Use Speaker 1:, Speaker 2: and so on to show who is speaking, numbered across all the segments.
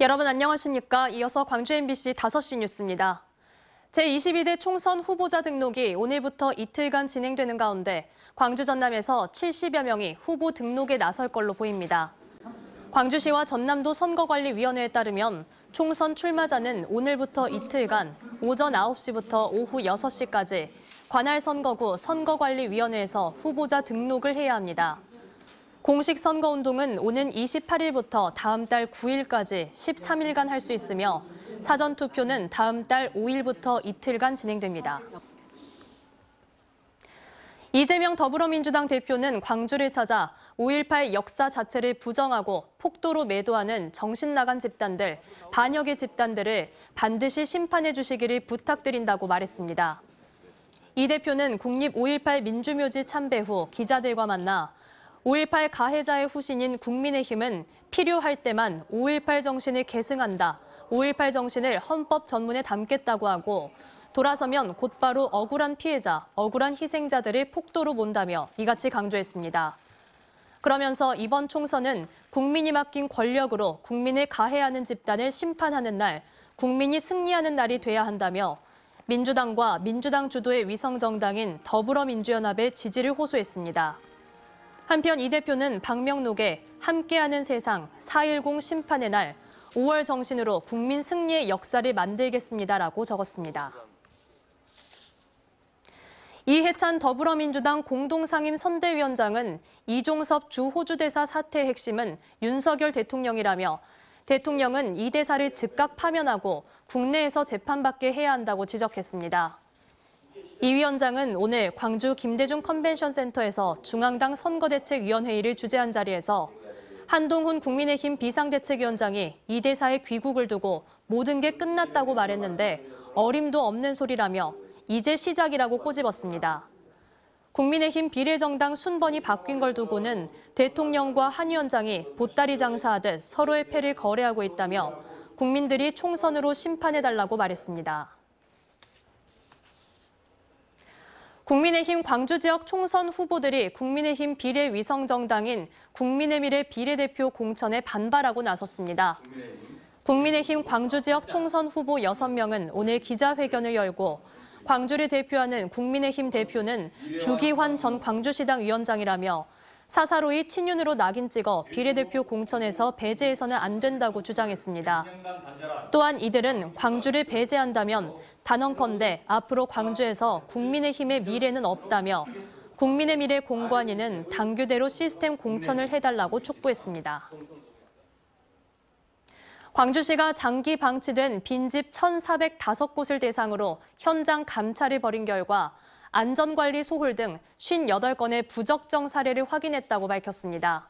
Speaker 1: 여러분 안녕하십니까? 이어서 광주 MBC 5시 뉴스입니다. 제22대 총선 후보자 등록이 오늘부터 이틀간 진행되는 가운데 광주 전남에서 70여 명이 후보 등록에 나설 걸로 보입니다. 광주시와 전남도 선거관리위원회에 따르면 총선 출마자는 오늘부터 이틀간 오전 9시부터 오후 6시까지 관할 선거구 선거관리위원회에서 후보자 등록을 해야 합니다. 공식 선거운동은 오는 28일부터 다음 달 9일까지 13일간 할 수 있으며 사전투표는 다음 달 5일부터 이틀간 진행됩니다. 이재명 더불어민주당 대표는 광주를 찾아 5.18 역사 자체를 부정하고 폭도로 매도하는 정신나간 집단들, 반역의 집단들을 반드시 심판해 주시기를 부탁드린다고 말했습니다. 이 대표는 국립 5.18 민주묘지 참배 후 기자들과 만나 5.18 가해자의 후신인 국민의힘은 필요할 때만 5.18 정신을 계승한다, 5.18 정신을 헌법 전문에 담겠다고 하고 돌아서면 곧바로 억울한 피해자, 억울한 희생자들을 폭도로 본다며 이같이 강조했습니다. 그러면서 이번 총선은 국민이 맡긴 권력으로 국민을 가해하는 집단을 심판하는 날, 국민이 승리하는 날이 돼야 한다며 민주당과 민주당 주도의 위성정당인 더불어민주연합의 지지를 호소했습니다. 한편 이 대표는 박명록에 함께하는 세상 4.10 심판의 날 5월 정신으로 국민 승리의 역사를 만들겠습니다라고 적었습니다. 이해찬 더불어민주당 공동상임 선대위원장은 이종섭 주 호주대사 사태의 핵심은 윤석열 대통령이라며 대통령은 이 대사를 즉각 파면하고 국내에서 재판받게 해야 한다고 지적했습니다. 이 위원장은 오늘 광주 김대중 컨벤션 센터에서 중앙당 선거대책위원회의를 주재한 자리에서 한동훈 국민의힘 비상대책위원장이 이 대사의 귀국을 두고 모든 게 끝났다고 말했는데 어림도 없는 소리라며 이제 시작이라고 꼬집었습니다. 국민의힘 비례정당 순번이 바뀐 걸 두고는 대통령과 한 위원장이 보따리 장사하듯 서로의 패를 거래하고 있다며 국민들이 총선으로 심판해달라고 말했습니다. 국민의힘 광주 지역 총선 후보들이 국민의힘 비례위성정당인 국민의미래 비례대표 공천에 반발하고 나섰습니다. 국민의힘 광주 지역 총선 후보 6명은 오늘 기자회견을 열고 광주를 대표하는 국민의힘 대표는 주기환 전 광주시당 위원장이라며 사사로이 친윤으로 낙인 찍어 비례대표 공천에서 배제해서는 안 된다고 주장했습니다. 또한 이들은 광주를 배제한다면 단언컨대 앞으로 광주에서 국민의힘의 미래는 없다며 국민의 미래 공관위는 당규대로 시스템 공천을 해달라고 촉구했습니다. 광주시가 장기 방치된 빈집 1,405곳을 대상으로 현장 감찰을 벌인 결과 안전관리 소홀 등 58건의 부적정 사례를 확인했다고 밝혔습니다.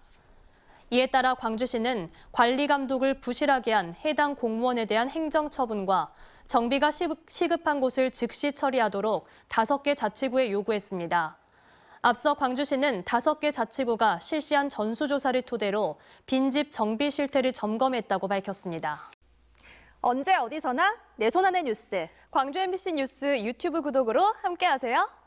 Speaker 1: 이에 따라 광주시는 관리 감독을 부실하게 한 해당 공무원에 대한 행정처분과 정비가 시급한 곳을 즉시 처리하도록 5개 자치구에 요구했습니다. 앞서 광주시는 다섯 개 자치구가 실시한 전수조사를 토대로 빈집 정비 실태를 점검했다고 밝혔습니다. 언제 어디서나 내 손안의 뉴스, 광주 MBC 뉴스 유튜브 구독으로 함께하세요.